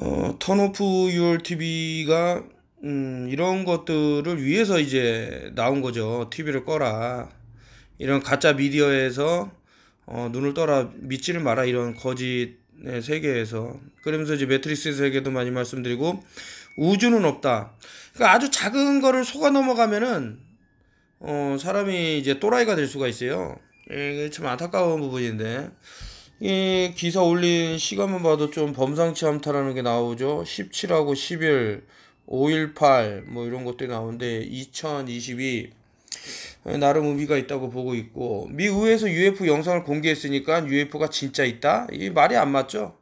어, 턴오프 유얼 TV가 음, 이런 것들을 위해서 이제 나온 거죠. TV를 꺼라. 이런 가짜 미디어에서 어, 눈을 떠라 믿지를 마라 이런 거짓의 세계에서 그러면서 이제 매트릭스 세계도 많이 말씀드리고 우주는 없다. 그러니까 아주 작은 거를 속아 넘어가면은 어, 사람이 이제 또라이가 될 수가 있어요. 예, 이게 참 안타까운 부분인데 이 기사 올린 시간만 봐도 좀 범상치 않다라는 게 나오죠. 17하고 11, 518, 뭐 이런 것들이 나오는데, 2022, 나름 의미가 있다고 보고 있고, 미 의회에서 UFO 영상을 공개했으니까 UFO가 진짜 있다? 이 말이 안 맞죠?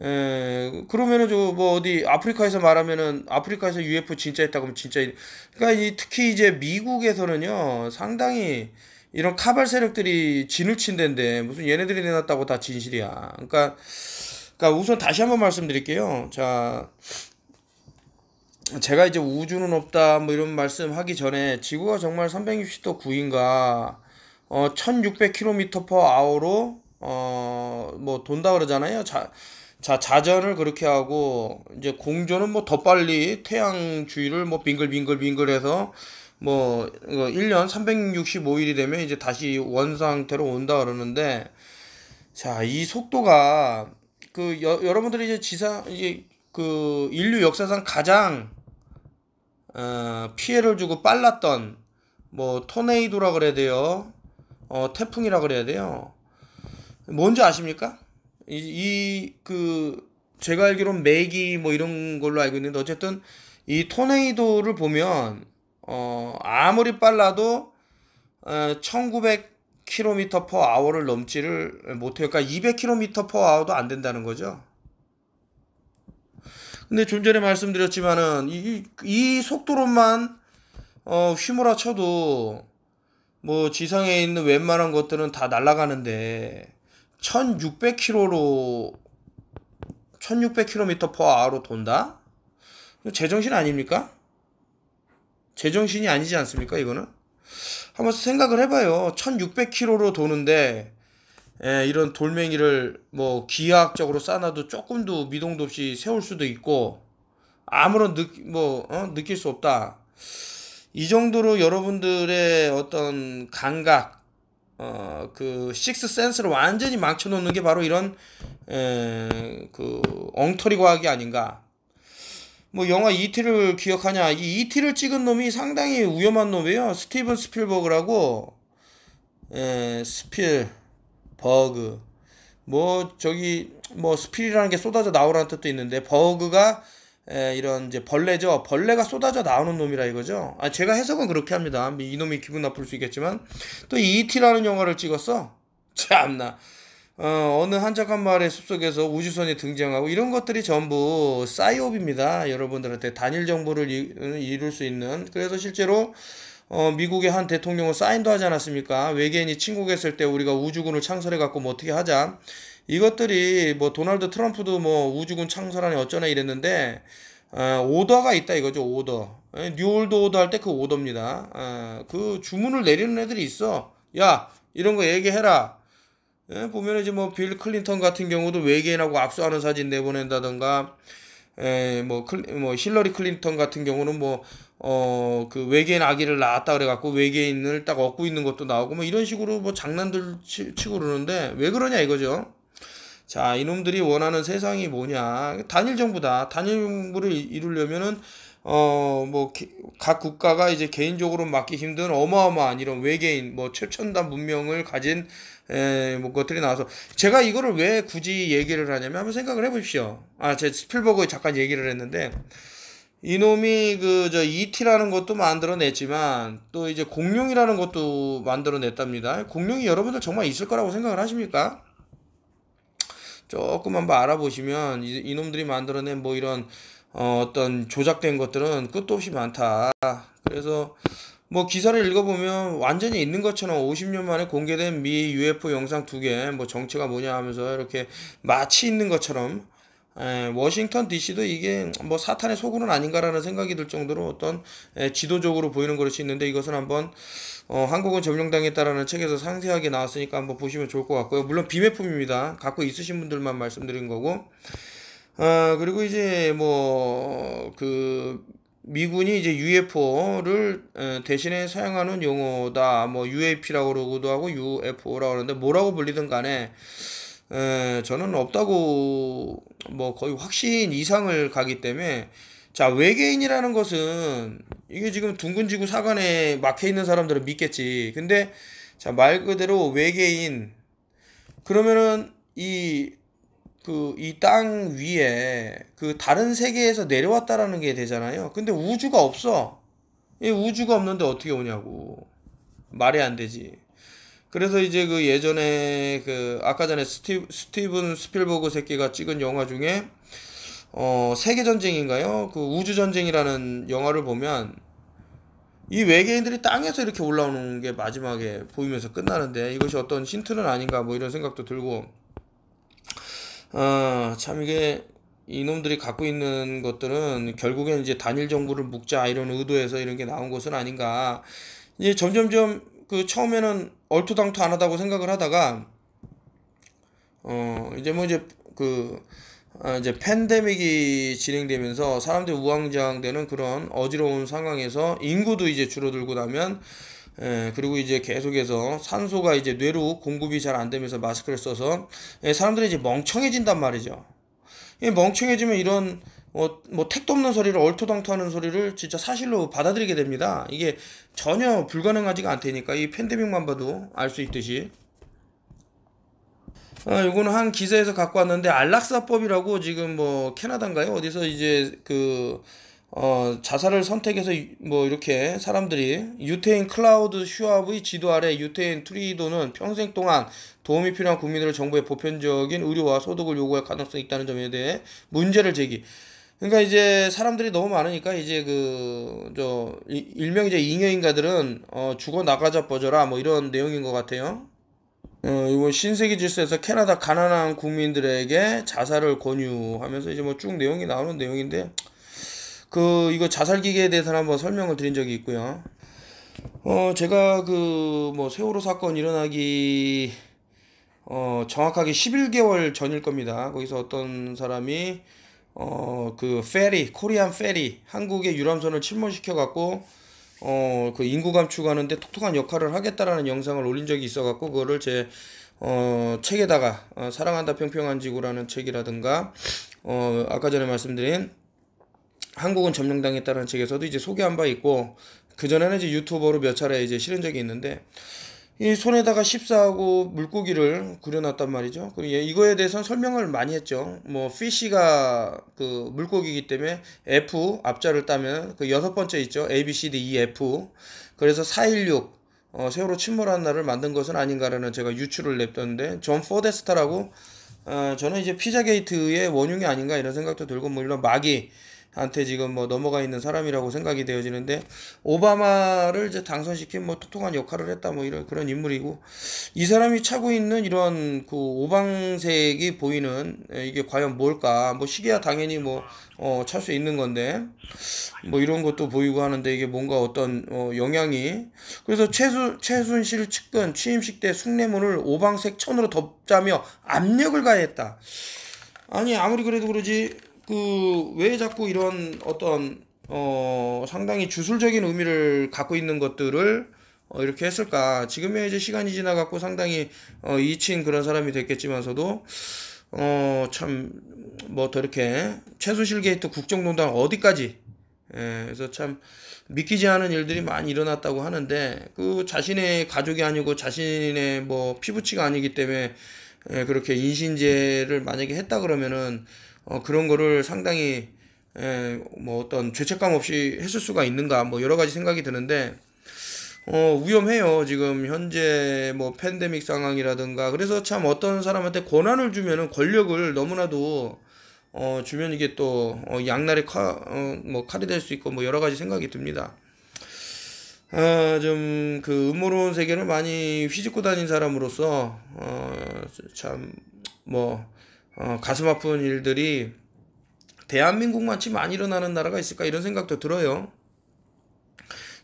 에, 그러면은 저 뭐 어디 아프리카에서 말하면은 아프리카에서 UFO 진짜 있다 고하면 진짜 있... 그러니까 이 특히 이제 미국에서는요 상당히 이런 카발 세력들이 진을 친 데인데 무슨 얘네들이 내놨다고 다 진실이야. 그러니까 그러니까 우선 다시 한번 말씀드릴게요. 자 제가 이제 우주는 없다 뭐 이런 말씀 하기 전에 지구가 정말 360도 구인가 어 1600km/h로 어 뭐 돈다 그러잖아요. 자, 자 자전을 그렇게 하고 이제 공전은 뭐 더 빨리 태양 주위를 뭐 빙글빙글빙글해서 뭐 1년 365일이 되면 이제 다시 원 상태로 온다 그러는데 자, 이 속도가 그 여, 러분들이 이제 지상 이제 그 인류 역사상 가장 어, 피해를 주고 빨랐던 뭐 토네이도라 그래야 돼요. 어, 태풍이라 그래야 돼요. 뭔지 아십니까? 이그 제가 알기론 매기 뭐 이런 걸로 알고 있는데 어쨌든 이 토네이도를 보면 어, 아무리 빨라도 1900km per h o 를 넘지를 못해요. 그러니까 200km per h 도안 된다는 거죠. 근데 좀 전에 말씀드렸지만은 이, 이 속도로만 어, 휘몰아 쳐도 뭐 지상에 있는 웬만한 것들은 다 날아가는데 1600km로 1600km per h 로 돈다? 제정신 아닙니까? 제정신이 아니지 않습니까, 이거는? 한번 생각을 해봐요. 1600km로 도는데, 예, 이런 돌멩이를 뭐 기하학적으로 쌓아놔도 조금도 미동도 없이 세울 수도 있고, 아무런 느, 뭐, 어? 느낄 수 없다. 이 정도로 여러분들의 어떤 감각, 어, 그, 식스 센스를 완전히 망쳐놓는 게 바로 이런, 에, 예, 그, 엉터리 과학이 아닌가. 뭐 영화 이티를 e 기억하냐? 이이티를 e 찍은 놈이 상당히 위험한 놈이에요. 스티븐 스필버그라고 에, 예, 스필 버그 뭐 저기 뭐 스필이라는 게 쏟아져 나오라는 뜻도 있는데 버그가 에, 예, 이런 이제 벌레죠. 벌레가 쏟아져 나오는 놈이라 이거죠. 아, 제가 해석은 그렇게 합니다. 이놈이 기분 나쁠 수 있겠지만 또이티라는 e 영화를 찍었어. 참나. 어, 어느 한적한 마을의 숲속에서 우주선이 등장하고 이런 것들이 전부 사이옵입니다. 여러분들한테 단일 정보를 어, 이룰 수 있는 그래서 실제로 어, 미국의 한 대통령은 사인도 하지 않았습니까? 외계인이 침공했을 때 우리가 우주군을 창설해 갖고 뭐 어떻게 하자. 이것들이 뭐 도널드 트럼프도 뭐 우주군 창설하니 어쩌나 이랬는데 어, 오더가 있다 이거죠 오더 예, 뉴올드 오더 할 때 그 오더입니다 어, 그 주문을 내리는 애들이 있어 야 이런 거 얘기해라 예, 보면 이제 뭐 빌 클린턴 같은 경우도 외계인하고 악수하는 사진 내보낸다던가 예, 뭐, 클, 뭐 힐러리 클린턴 같은 경우는 뭐 어 그 외계인 아기를 낳았다 그래갖고 외계인을 딱 얻고 있는 것도 나오고 뭐 이런 식으로 뭐 장난들 치, 치고 그러는데 왜 그러냐 이거죠. 자 이놈들이 원하는 세상이 뭐냐 단일 정부다 단일 정부를 이루려면은 어, 뭐, 각 국가가 이제 개인적으로 막기 힘든 어마어마한 이런 외계인, 뭐, 최첨단 문명을 가진, 에, 뭐, 것들이 나와서. 제가 이거를 왜 굳이 얘기를 하냐면 한번 생각을 해보십시오. 아, 제 스필버그에 잠깐 얘기를 했는데, 이놈이 그, 저, ET라는 것도 만들어냈지만, 또 이제 공룡이라는 것도 만들어냈답니다. 공룡이 여러분들 정말 있을 거라고 생각을 하십니까? 조금 한번 알아보시면, 이, 이놈들이 만들어낸 뭐 이런, 어, 떤 조작된 것들은 끝도 없이 많다. 그래서 뭐 기사를 읽어보면 완전히 있는 것처럼 50년 만에 공개된 미 UFO 영상 두 개, 뭐 정체가 뭐냐 하면서 이렇게 마치 있는 것처럼 에, 워싱턴 DC도 이게 뭐 사탄의 속으로는 아닌가라는 생각이 들 정도로 어떤 에, 지도적으로 보이는 것이 있는데 이것은 한번 어, 한국은 점령당했다라는 책에서 상세하게 나왔으니까 한번 보시면 좋을 것 같고요. 물론 비매품입니다. 갖고 있으신 분들만 말씀드린 거고. 아, 그리고 이제 뭐 그 미군이 이제 UFO를 어, 대신에 사용하는 용어다. 뭐 UAP라고 그러기도 하고 UFO라고 하는데 뭐라고 불리든 간에 에, 어, 저는 없다고 뭐 거의 확신 이상을 가기 때문에 자 외계인이라는 것은 이게 지금 둥근 지구 사관에 막혀 있는 사람들은 믿겠지. 근데 자 말 그대로 외계인 그러면은 이 그이땅 위에 그 다른 세계에서 내려왔다라는 게 되잖아요. 근데 우주가 없어. 이 우주가 없는데 어떻게 오냐고. 말이 안 되지. 그래서 이제 그 예전에 그 아까 전에 스티, 스티븐 스필버그 새끼가 찍은 영화 중에 어 세계 전쟁인가요? 그 우주 전쟁이라는 영화를 보면 이 외계인들이 땅에서 이렇게 올라오는 게 마지막에 보이면서 끝나는데 이것이 어떤 힌트는 아닌가 뭐 이런 생각도 들고 어, 참 이게 이놈들이 갖고 있는 것들은 결국엔 이제 단일 정부를 묶자 이런 의도에서 이런 게 나온 것은 아닌가. 이제 점점점 그 처음에는 얼토당토 안 하다고 생각을 하다가 어 이제 뭐 이제 그 아, 이제 팬데믹이 진행되면서 사람들이 우왕좌왕되는 그런 어지러운 상황에서 인구도 이제 줄어들고 나면 예, 그리고 이제 계속해서 산소가 이제 뇌로 공급이 잘 안 되면서 마스크를 써서 예, 사람들이 이제 멍청해진단 말이죠. 예, 멍청해지면 이런 어, 뭐 택도 없는 소리를 얼토당토하는 소리를 진짜 사실로 받아들이게 됩니다. 이게 전혀 불가능하지가 않다니까 이 팬데믹만 봐도 알 수 있듯이. 어, 요거는 한 기사에서 갖고 왔는데 안락사법이라고 지금 뭐 캐나다인가요? 어디서 이제 그 어, 자살을 선택해서 뭐 이렇게 사람들이 유태인 클라우드 슈아브의 지도 아래 유태인 트리도는 평생 동안 도움이 필요한 국민들을 정부의 보편적인 의료와 소득을 요구할 가능성이 있다는 점에 대해 문제를 제기. 그러니까 이제 사람들이 너무 많으니까 이제 그 저 일명 이제 잉여인가들은 어 죽어 나가자 버져라 뭐 이런 내용인 것 같아요. 어, 이번 신세계 질서에서 캐나다 가난한 국민들에게 자살을 권유하면서 이제 뭐 쭉 내용이 나오는 내용인데 그 이거 자살기계에 대해서는 한번 설명을 드린 적이 있고요. 어 제가 그 뭐 세월호 사건 일어나기 어 정확하게 11개월 전일 겁니다. 거기서 어떤 사람이 어 그 페리 코리안 페리 한국의 유람선을 침몰시켜 갖고 어 그 인구 감축하는데 톡톡한 역할을 하겠다라는 영상을 올린 적이 있어 갖고 그거를 제 어, 책에다가 어, 사랑한다 평평한 지구라는 책이라든가 어, 아까 전에 말씀드린 한국은 점령당했다라는 책에서도 이제 소개한 바 있고 그 전에는 이제 유튜버로 몇 차례 이제 실은 적이 있는데 이 손에다가 십사하고 물고기를 그려놨단 말이죠. 그럼 예, 이거에 대해서 설명을 많이 했죠. 뭐 피시가 그 물고기이기 때문에 F 앞자를 따면 그 여섯 번째 있죠. A B C D E F 그래서 416 어, 세월호 침몰한 날을 만든 것은 아닌가라는 제가 유추를 냈던데 존 포데스타라고 어, 저는 이제 피자 게이트의 원흉이 아닌가 이런 생각도 들고 물론 마기 한테 지금 뭐 넘어가 있는 사람이라고 생각이 되어지는데 오바마를 이제 당선시킨 뭐 통통한 역할을 했다 뭐 이런 그런 인물이고 이 사람이 차고 있는 이런 그 오방색이 보이는 예, 이게 과연 뭘까 뭐 시계야 당연히 뭐어찰 수 있는 건데 뭐 이런 것도 보이고 하는데 이게 뭔가 어떤 어 영향이 그래서 최수 최순실 측근 취임식 때 숭례문을 오방색 천으로 덮자며 압력을 가했다 아니 아무리 그래도 그러지 그왜 자꾸 이런 어떤 어 상당히 주술적인 의미를 갖고 있는 것들을 어, 이렇게 했을까 지금의 이제 시간이 지나갖고 상당히 어, 이친 그런 사람이 됐겠지만서도 어참뭐 더렇게 최순실 게이트 국정농단 어디까지 예, 그래서 참 믿기지 않은 일들이 많이 일어났다고 하는데 그 자신의 가족이 아니고 자신의 뭐 피부치가 아니기 때문에 예, 그렇게 인신죄를 만약에 했다 그러면은 어, 그런 거를 상당히 에, 예, 뭐 어떤 죄책감 없이 했을 수가 있는가 뭐 여러 가지 생각이 드는데 어, 위험해요. 지금 현재 뭐 팬데믹 상황이라든가 그래서 참 어떤 사람한테 권한을 주면은 권력을 너무나도 어, 주면 이게 또 어, 양날의 칼, 어, 뭐 칼이 될 수 있고 뭐 여러 가지 생각이 듭니다. 어, 좀, 그, 음모론 세계를 많이 휘집고 다닌 사람으로서, 어, 참, 뭐, 어, 가슴 아픈 일들이 대한민국만치 많이 일어나는 나라가 있을까 이런 생각도 들어요.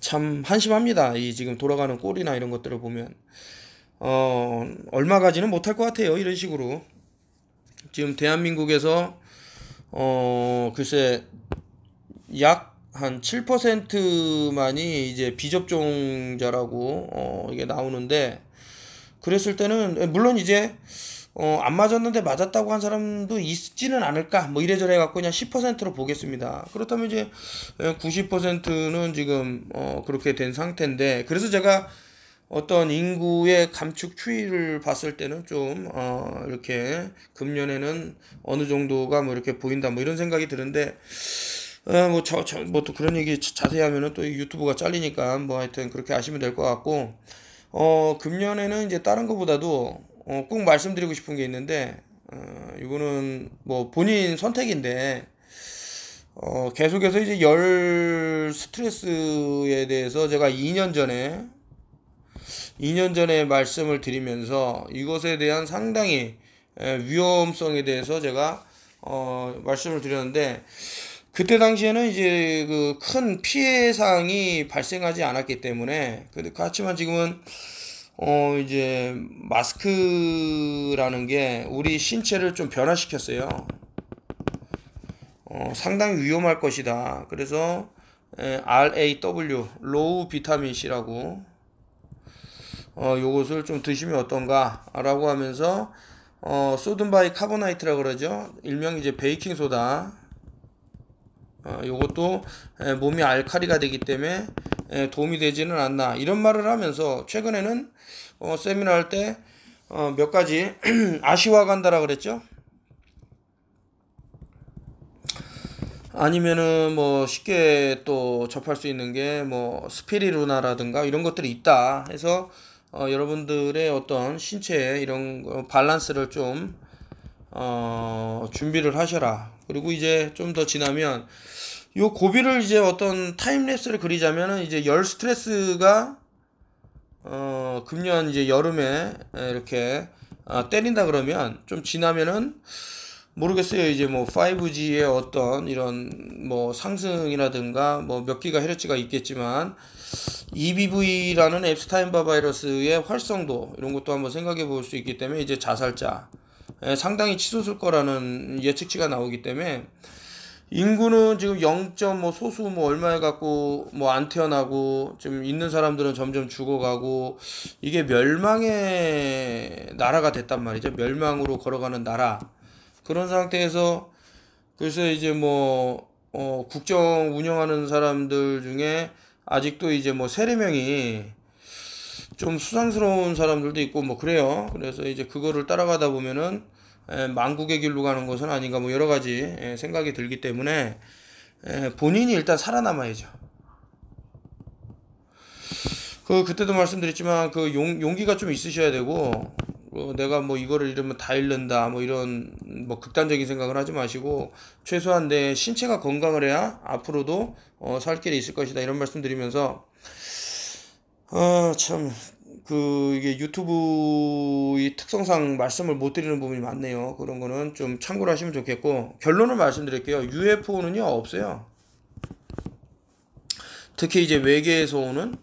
참 한심합니다. 이 지금 돌아가는 꼴이나 이런 것들을 보면 어, 얼마 가지는 못할 것 같아요. 이런 식으로 지금 대한민국에서 어, 글쎄 약 한 7%만이 이제 비접종자라고 어, 이게 나오는데 그랬을 때는 예, 물론 이제 어, 안 맞았는데 맞았다고 한 사람도 있지는 않을까? 뭐 이래저래 해갖고 그냥 10%로 보겠습니다. 그렇다면 이제 90%는 예, 지금, 어, 그렇게 된 상태인데, 그래서 제가 어떤 인구의 감축 추이를 봤을 때는 좀, 어, 이렇게 금년에는 어느 정도가 뭐 이렇게 보인다 뭐 이런 생각이 드는데, 어, 뭐, 저, 저, 뭐 또 그런 얘기 자세히 하면은 또 유튜브가 잘리니까 뭐 하여튼 그렇게 아시면 될 것 같고, 어, 금년에는 이제 다른 것보다도 어, 꼭 말씀드리고 싶은 게 있는데 어, 이거는 뭐 본인 선택인데 어, 계속해서 이제 열 스트레스에 대해서 제가 2년 전에 2년 전에 말씀을 드리면서 이것에 대한 상당히 위험성에 대해서 제가 어, 말씀을 드렸는데 그때 당시에는 이제 그 큰 피해 사항이 발생하지 않았기 때문에 그렇지만 지금은 어 이제 마스크라는 게 우리 신체를 좀 변화시켰어요. 어, 상당히 위험할 것이다. 그래서 에, RAW 로우 비타민 C라고 어, 요것을 좀 드시면 어떤가라고 하면서 어, 소든 바이 카보나이트라 고 그러죠. 일명 이제 베이킹 소다. 어, 요것도 에, 몸이 알칼리가 되기 때문에 도움이 되지는 않나 이런 말을 하면서 최근에는 어, 세미나 할 때몇 어, 가지 아쉬워간다라 그랬죠. 아니면은 뭐 쉽게 또 접할 수 있는 게 뭐 스피리루나라든가 이런 것들이 있다 해서 어, 여러분들의 어떤 신체 이런 밸런스를 좀 어, 준비를 하셔라. 그리고 이제 좀 더 지나면 요 고비를 이제 어떤 타임랩스를 그리자면은 이제 열 스트레스가 어 금년 이제 여름에 이렇게 아, 때린다 그러면 좀 지나면은 모르겠어요. 이제 뭐 5G의 어떤 이런 뭐 상승이라든가 뭐 몇 기가 헤르츠가 있겠지만 EBV라는 앱스타인바 바이러스의 활성도 이런 것도 한번 생각해 볼 수 있기 때문에 이제 자살자 예, 상당히 치솟을 거라는 예측치가 나오기 때문에 인구는 지금 0점 뭐 소수 뭐 얼마에 갖고 뭐 안 태어나고 지금 있는 사람들은 점점 죽어가고 이게 멸망의 나라가 됐단 말이죠. 멸망으로 걸어가는 나라. 그런 상태에서 그래서 이제 뭐 어, 국정 운영하는 사람들 중에 아직도 이제 뭐 세례명이 좀 수상스러운 사람들도 있고 뭐 그래요. 그래서 이제 그거를 따라가다 보면은 망국의 길로 가는 것은 아닌가 뭐 여러 가지 생각이 들기 때문에 본인이 일단 살아남아야죠. 그 그때도 말씀드렸지만 그 용, 용기가 좀 있으셔야 되고 어, 내가 뭐 이거를 이러면 다 잃는다 뭐 이런 뭐 극단적인 생각을 하지 마시고 최소한 내 신체가 건강을 해야 앞으로도 어, 살 길이 있을 것이다 이런 말씀드리면서 어, 참그 이게 유튜브의 특성상 말씀을 못 드리는 부분이 많네요. 그런 거는 좀 참고를 하시면 좋겠고 결론을 말씀드릴게요. UFO는요 없어요. 특히 이제 외계에서 오는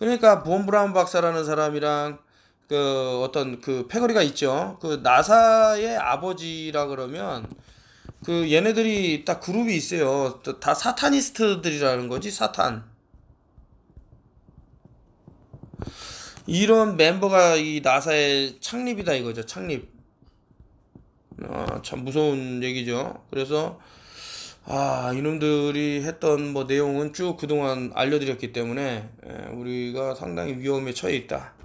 그러니까 보험 브라운 박사라는 사람이랑 그 어떤 그 패거리가 있죠. 그 나사의 아버지라 그러면 그 얘네들이 딱 그룹이 있어요. 다 사타니스트들이라는 거지 사탄. 이런 멤버가 이 나사의 창립이다 이거죠. 창립. 아, 참 무서운 얘기죠. 그래서 아, 이놈들이 했던 뭐 내용은 쭉 그동안 알려드렸기 때문에 예, 우리가 상당히 위험에 처해 있다.